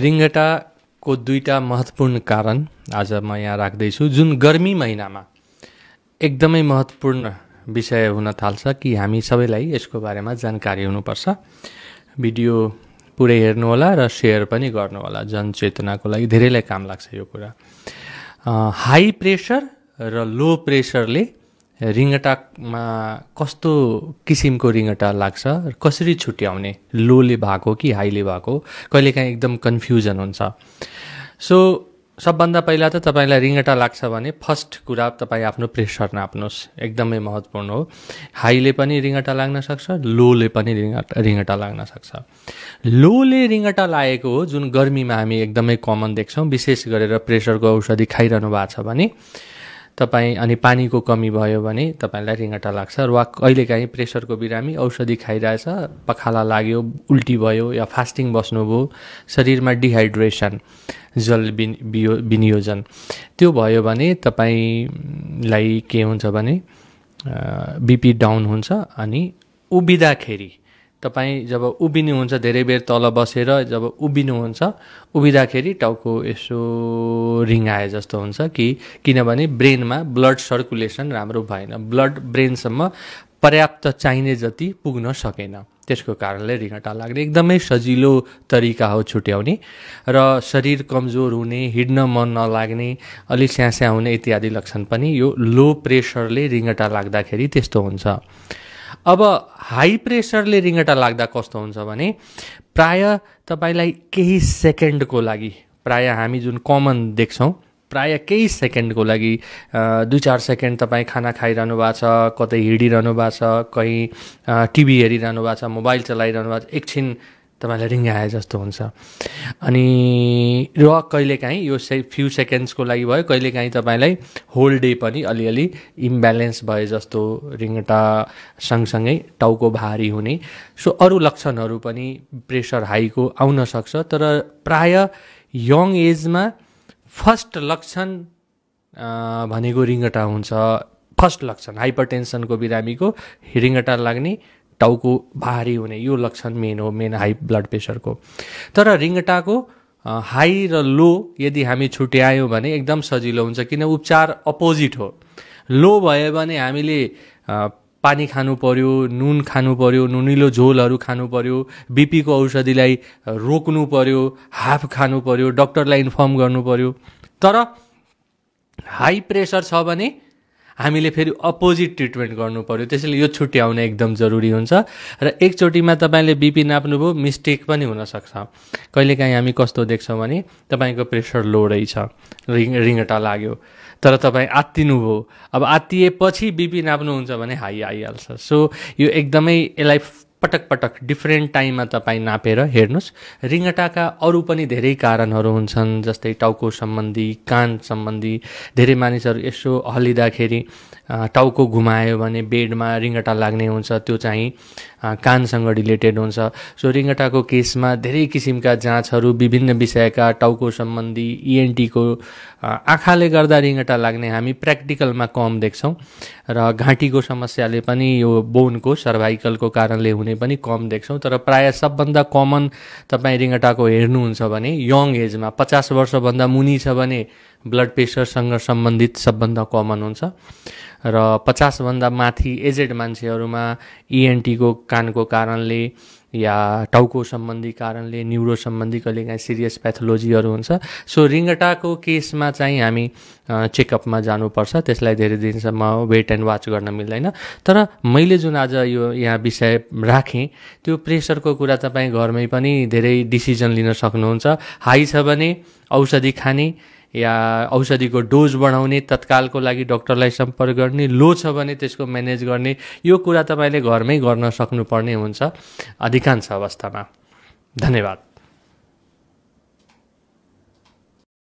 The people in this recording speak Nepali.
रिङ्गटाको दुईवटा महत्त्वपूर्ण कारण आज म यहाँ राख्दैछु जुन गर्मी महिनामा एकदमै महत्त्वपूर्ण विषय हुन थाल्छ कि हामी सबैलाई यसको बारेमा जानकारी हुनुपर्छ भिडियो पुरै हेर्नुहोला र सेयर पनि गर्नुहोला जनचेतनाको लागि धेरैलाई काम लाग्छ यो कुरा हाई प्रेसर र लो प्रेसरले रिङ्गटामा कस्तो किसिमको रिङ्गटा लाग्छ कसरी छुट्याउने लोले भएको कि हाईले भएको कहिलेकाहीँ एकदम कन्फ्युजन हुन्छ सो सबभन्दा पहिला त तपाईँलाई रिङ्गटा लाग्छ भने फर्स्ट कुरा तपाईँ आफ्नो प्रेसर नाप्नुहोस् एकदमै महत्त्वपूर्ण हो हाईले पनि रिङ्गटा लाग्न सक्छ लोले पनि रिङ्गटा रिङ्गटा लाग्न सक्छ लोले रिङ्गटा लागेको हो जुन गर्मीमा हामी एकदमै कमन देख्छौँ विशेष गरेर प्रेसरको औषधि खाइरहनु भएको छ भने तपाईँ अनि पानीको कमी भयो भने तपाईँलाई रिङ्गटा लाग्छ वा कहिलेकाहीँ प्रेसरको बिरामी औषधि खाइरहेछ पखाला लाग्यो उल्टी भयो या फास्टिङ बस्नुभयो शरीरमा डिहाइड्रेसन जल बि बियो विनियोजन त्यो भयो भने तपाईँलाई के हुन्छ भने बिपी डाउन हुन्छ अनि उभिँदाखेरि तपाईँ जब उभिनुहुन्छ धेरै बेर तल बसेर जब उभिनुहुन्छ उभिँदाखेरि टाउको यसो रिङ्गाए जस्तो हुन्छ कि किनभने ब्रेनमा ब्लड सर्कुलेसन राम्रो भएन ब्लड ब्रेनसम्म पर्याप्त चाहिने जति पुग्न सकेन त्यसको कारणले रिङटा लाग्ने एकदमै सजिलो तरिका हो छुट्याउने र शरीर कमजोर हुने हिँड्न मन नलाग्ने अलि स्यास्या हुने इत्यादि लक्षण पनि यो लो प्रेसरले रिङटा लाग्दाखेरि त्यस्तो हुन्छ अब हाई प्रेसरले रिङ्गटा लाग्दा कस्तो हुन्छ भने प्राय तपाईँलाई केही सेकेन्डको लागि प्राय हामी जुन कमन देख्छौँ प्राय केही सेकेन्डको लागि दुई चार सेकेन्ड तपाईँ खाना खाइरहनु भएको छ कतै हिँडिरहनु भएको छ कहीँ टिभी हेरिरहनु भएको छ मोबाइल चलाइरहनु भएको छ एकछिन तपाईँलाई रिङ्गाए जस्तो हुन्छ अनि र कहिलेकाहीँ यो से फ्यु सेकेन्ड्सको लागि भयो कहिलेकाहीँ तपाईँलाई होल डे पनि अलिअलि इम्ब्यालेन्स भए जस्तो रिङ्गटा सँगसँगै टाउको भारी हुने सो अरू लक्षणहरू पनि प्रेसर हाईको आउन सक्छ तर प्राय यङ एजमा फर्स्ट लक्षण भनेको रिङ्गटा हुन्छ फर्स्ट लक्षण हाइपरटेन्सनको बिरामीको रिङ्गटा लाग्ने टाउको भारी हुने यो लक्षण मेन हो मेन हाई ब्लड प्रेसरको तर रिङ्गटाको हाई र लो यदि हामी छुट्यायौँ भने एकदम सजिलो हुन्छ किन उपचार अपोजिट हो लो भयो भने हामीले पानी खानु पर्यो नुन खानु पर्यो नुनिलो झोलहरू खानु पर्यो बिपीको औषधिलाई रोक्नु पर्यो हाफ खानु पर्यो डक्टरलाई इन्फर्म गर्नु पर्यो तर हाई प्रेसर छ भने हामीले फेरि अपोजिट ट्रिटमेन्ट गर्नु पऱ्यो त्यसैले यो छुट्टी आउन एकदम जरुरी हुन्छ र एकचोटिमा तपाईँले बिपी नाप्नुभयो मिस्टेक पनि हुनसक्छ कहिलेकाहीँ हामी कस्तो देख्छौँ भने तपाईँको प्रेसर लो रहेछ रिङ रिङटा लाग्यो तर तपाईँ आत्तिनुभयो अब आत्तिएपछि बिपी नाप्नुहुन्छ भने हाई आइहाल्छ सो यो एकदमै यसलाई पटक पटक डिफ्रेन्ट टाइममा तपाईँ नापेर हेर्नुहोस् रिङ्गटाका अरू पनि धेरै कारणहरू हुन्छन् जस्तै टाउको सम्बन्धी कान सम्बन्धी धेरै मानिसहरू यसो हल्लिँदाखेरि टाउको घुमायो भने बेडमा रिङ्गटा लाग्ने हुन्छ त्यो चाहिँ कानसँग रिलेटेड हुन्छ सो रिङ्गटाको केसमा धेरै किसिमका जाँचहरू विभिन्न विषयका टाउको सम्बन्धी इएनटीको e आँखाले गर्दा रिङ्गटा लाग्ने हामी प्र्याक्टिकलमा कम देख्छौँ र घाँटीको समस्याले पनि यो बोनको सर्भाइकलको कारणले हुने पनि कम देख्छौँ तर प्रायः सबभन्दा कमन तपाईँ रिङ्गटाको हेर्नुहुन्छ भने यङ एजमा पचास वर्षभन्दा मुनि छ भने ब्लड प्रेसरसँग सम्बन्धित सबभन्दा कमन हुन्छ र पचासभन्दा माथि एजेड मान्छेहरूमा इएनटीको e कानको कारणले या टाउको सम्बन्धी कारणले न्युरो सम्बन्धी कहिलेकाहीँ सिरियस प्याथोलोजीहरू हुन्छ सो रिङ्गटाको केसमा चाहिँ हामी चेकअपमा जानुपर्छ त्यसलाई धेरै दिनसम्म वेट एन्ड वाच गर्न मिल्दैन तर मैले जुन आज यो यहाँ विषय राखेँ त्यो प्रेसरको कुरा तपाईँ घरमै पनि धेरै डिसिजन लिन सक्नुहुन्छ हाई छ भने औषधि खाने या औषधिको डोज बढाउने तत्कालको लागि डक्टरलाई सम्पर्क गर्ने लो छ भने त्यसको म्यानेज गर्ने यो कुरा तपाईँले घरमै गर्न सक्नुपर्ने हुन्छ अधिकांश अवस्थामा धन्यवाद